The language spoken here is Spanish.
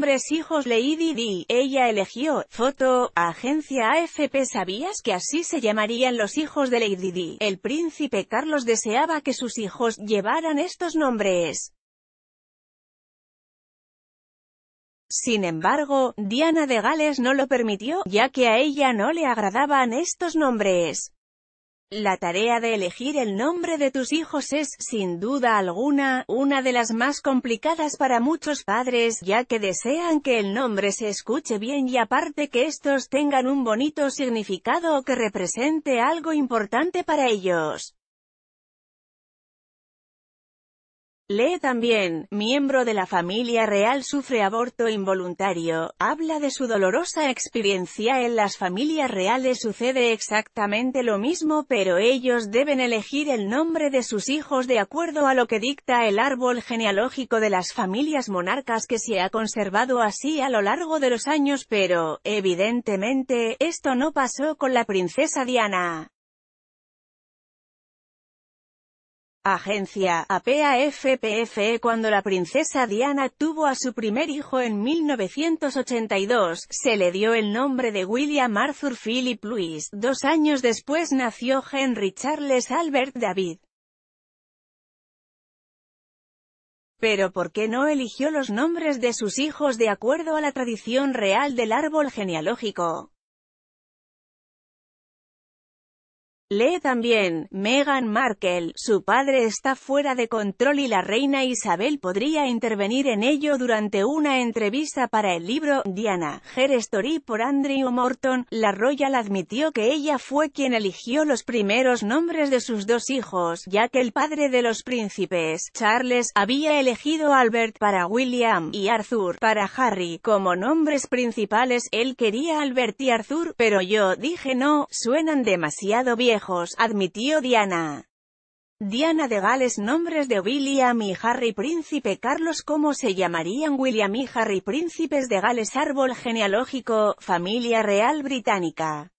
hombres hijos Lady Di, ella eligió, foto, agencia AFP ¿Sabías que así se llamarían los hijos de Lady Di? El príncipe Carlos deseaba que sus hijos llevaran estos nombres. Sin embargo, Diana de Gales no lo permitió, ya que a ella no le agradaban estos nombres. La tarea de elegir el nombre de tus hijos es, sin duda alguna, una de las más complicadas para muchos padres, ya que desean que el nombre se escuche bien y aparte que estos tengan un bonito significado o que represente algo importante para ellos. Lee también, miembro de la familia real sufre aborto involuntario, habla de su dolorosa experiencia en las familias reales sucede exactamente lo mismo pero ellos deben elegir el nombre de sus hijos de acuerdo a lo que dicta el árbol genealógico de las familias monarcas que se ha conservado así a lo largo de los años pero, evidentemente, esto no pasó con la princesa Diana. Agencia APAFPFE Cuando la princesa Diana tuvo a su primer hijo en 1982, se le dio el nombre de William Arthur Philip Louis. Dos años después nació Henry Charles Albert David. Pero ¿por qué no eligió los nombres de sus hijos de acuerdo a la tradición real del árbol genealógico? Lee también, Meghan Markle, su padre está fuera de control y la reina Isabel podría intervenir en ello durante una entrevista para el libro Diana, Her Story por Andrew Morton, la Royal admitió que ella fue quien eligió los primeros nombres de sus dos hijos, ya que el padre de los príncipes, Charles, había elegido Albert para William y Arthur para Harry, como nombres principales, él quería Albert y Arthur, pero yo dije no, suenan demasiado viejos admitió Diana. Diana de Gales Nombres de William y Harry Príncipe Carlos ¿Cómo se llamarían William y Harry Príncipes de Gales Árbol genealógico, familia real británica